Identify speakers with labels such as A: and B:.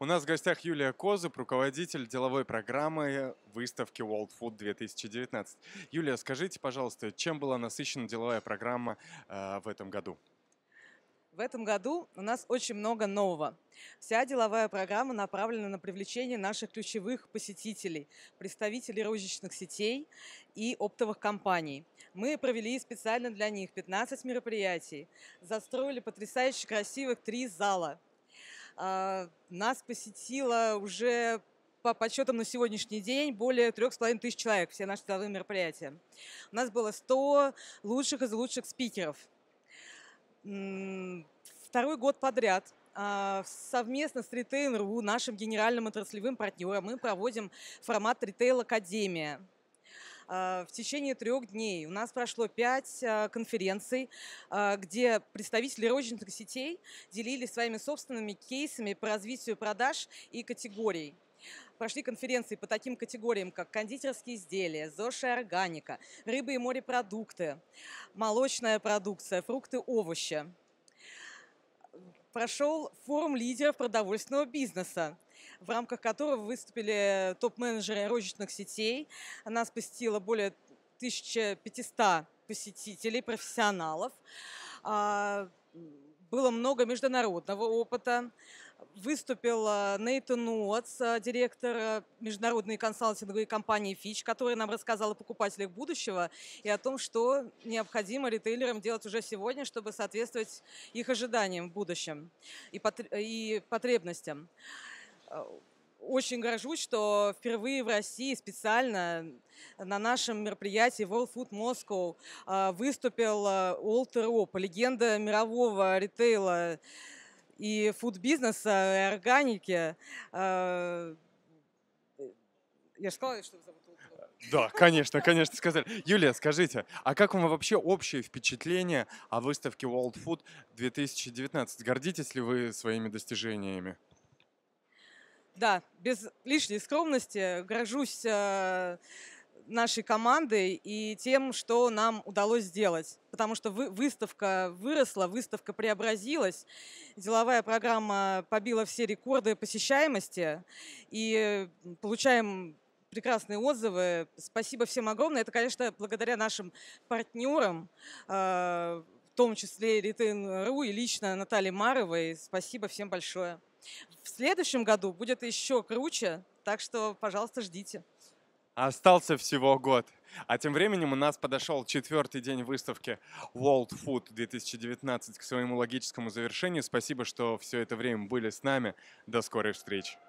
A: У нас в гостях Юлия Козы, руководитель деловой программы выставки World Food 2019. Юлия, скажите, пожалуйста, чем была насыщена деловая программа э, в этом году?
B: В этом году у нас очень много нового. Вся деловая программа направлена на привлечение наших ключевых посетителей, представителей розничных сетей и оптовых компаний. Мы провели специально для них 15 мероприятий, застроили потрясающе красивых три зала – а, нас посетило уже по подсчетам на сегодняшний день более трех с половиной тысяч человек, все наши деловые мероприятия. У нас было 100 лучших из лучших спикеров. Второй год подряд а, совместно с Ритейл.ру, нашим генеральным отраслевым партнером, мы проводим формат Ритейл Академия – Э, в течение трех дней. У нас прошло пять э, конференций, э, где представители розничных сетей делились своими собственными кейсами по развитию продаж и категорий. Прошли конференции по таким категориям, как кондитерские изделия, зош и органика, рыбы и морепродукты, молочная продукция, фрукты, овощи. Прошел форум лидеров продовольственного бизнеса, в рамках которого выступили э, топ-менеджеры розничных сетей. Нас посетило более 1500 посетителей, профессионалов. А, было много международного опыта. Выступил Нейтан Уотс, э, директор э, международной консалтинговой компании Fitch, который нам рассказал о покупателях будущего и о том, что необходимо ритейлерам делать уже сегодня, чтобы соответствовать их ожиданиям в будущем и потребностям очень горжусь, что впервые в России специально на нашем мероприятии World Food Moscow а, выступил Уолтер а, Оп, легенда мирового ритейла и фуд-бизнеса, и органики. А, я же сказала, что вы зовут
A: да, конечно, конечно, сказали. Юлия, скажите, а как вам вообще общее впечатление о выставке World Food 2019? Гордитесь ли вы своими достижениями?
B: Да, без лишней скромности горжусь э, нашей командой и тем, что нам удалось сделать. Потому что вы, выставка выросла, выставка преобразилась, деловая программа побила все рекорды посещаемости и получаем прекрасные отзывы. Спасибо всем огромное. Это, конечно, благодаря нашим партнерам, э, в том числе Ритейн.ру и лично Наталье Маровой. Спасибо всем большое. В следующем году будет еще круче, так что, пожалуйста, ждите.
A: Остался всего год. А тем временем у нас подошел четвертый день выставки World Food 2019 к своему логическому завершению. Спасибо, что все это время были с нами. До скорой встречи.